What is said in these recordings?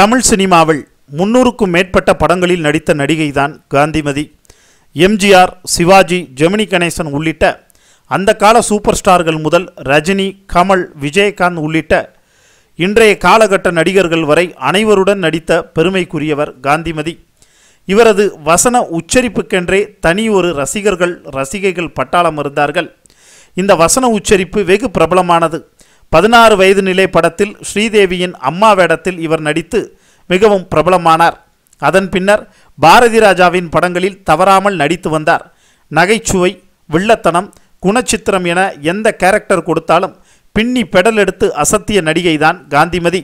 தமிழ் சினிமாவில் முன்னூறுக்கும் மேற்பட்ட படங்களில் நடித்த நடிகைதான் காந்திமதி எம்ஜிஆர் சிவாஜி ஜெமினி கணேசன் உள்ளிட்ட அந்த கால சூப்பர் ஸ்டார்கள் முதல் ரஜினி கமல் விஜயகாந்த் உள்ளிட்ட இன்றைய காலகட்ட நடிகர்கள் வரை அனைவருடன் நடித்த பெருமைக்குரியவர் காந்திமதி இவரது வசன உச்சரிப்புக்கென்றே தனி ஒரு ரசிகர்கள் ரசிகைகள் பட்டாளம் இருந்தார்கள் இந்த வசன உச்சரிப்பு வெகு பிரபலமானது பதினாறு வயது நிலை படத்தில் ஸ்ரீதேவியின் அம்மா வேடத்தில் இவர் நடித்து மிகவும் பிரபலமானார் அதன் பின்னர் பாரதி ராஜாவின் படங்களில் தவறாமல் நடித்து வந்தார் நகைச்சுவை வில்லத்தனம் குணச்சித்திரம் என எந்த கேரக்டர் கொடுத்தாலும் பின்னி பெடல் எடுத்து அசத்திய நடிகைதான் காந்திமதி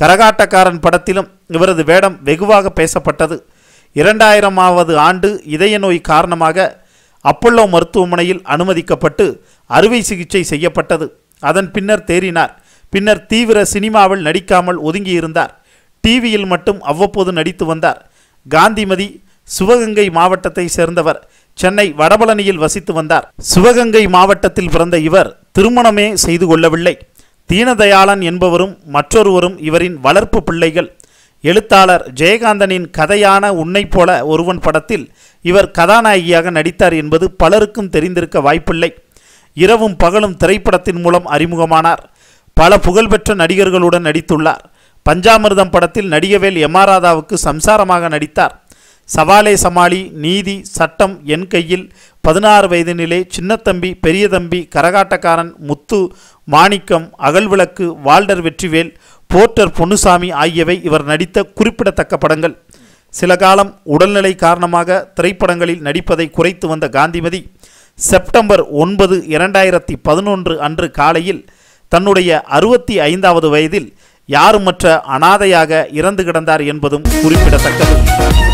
கரகாட்டக்காரன் படத்திலும் இவரது வேடம் வெகுவாக பேசப்பட்டது இரண்டாயிரமாவது ஆண்டு இதய நோய் காரணமாக அப்பல்லோ மருத்துவமனையில் அனுமதிக்கப்பட்டு அறுவை சிகிச்சை செய்யப்பட்டது அதன் பின்னர் தேறினார் பின்னர் தீவிர சினிமாவில் நடிக்காமல் ஒதுங்கியிருந்தார் டிவியில் மட்டும் அவ்வப்போது நடித்து வந்தார் காந்திமதி சிவகங்கை மாவட்டத்தை சேர்ந்தவர் சென்னை வடபழனியில் வசித்து வந்தார் சிவகங்கை மாவட்டத்தில் பிறந்த இவர் திருமணமே செய்து கொள்ளவில்லை தீனதயாளன் என்பவரும் மற்றொருவரும் இவரின் வளர்ப்பு பிள்ளைகள் எழுத்தாளர் ஜெயகாந்தனின் கதையான உன்னை போல ஒருவன் படத்தில் இவர் கதாநாயகியாக நடித்தார் என்பது பலருக்கும் தெரிந்திருக்க வாய்ப்பில்லை இரவும் பகலும் திரைப்படத்தின் மூலம் அறிமுகமானார் பல புகழ்பெற்ற நடிகர்களுடன் நடித்துள்ளார் பஞ்சாமிர்தம் படத்தில் நடிகவேல் எம் ஆர் ராதாவுக்கு சம்சாரமாக நடித்தார் சவாலே சமாளி நீதி சட்டம் என் கையில் பதினாறு வயதினிலே சின்னத்தம்பி பெரியதம்பி கரகாட்டக்காரன் முத்து மாணிக்கம் அகல்விளக்கு வால்டர் வெற்றிவேல் போர்ட்டர் பொன்னுசாமி ஆகியவை இவர் நடித்த குறிப்பிடத்தக்க படங்கள் சில காலம் உடல்நிலை காரணமாக திரைப்படங்களில் நடிப்பதை குறைத்து வந்த காந்திமதி செப்டம்பர் ஒன்பது இரண்டாயிரத்தி பதினொன்று அன்று காலையில் தன்னுடைய அறுபத்தி ஐந்தாவது வயதில் யாருமற்ற அனாதையாக இறந்து கிடந்தார் என்பதும் குறிப்பிடத்தக்கது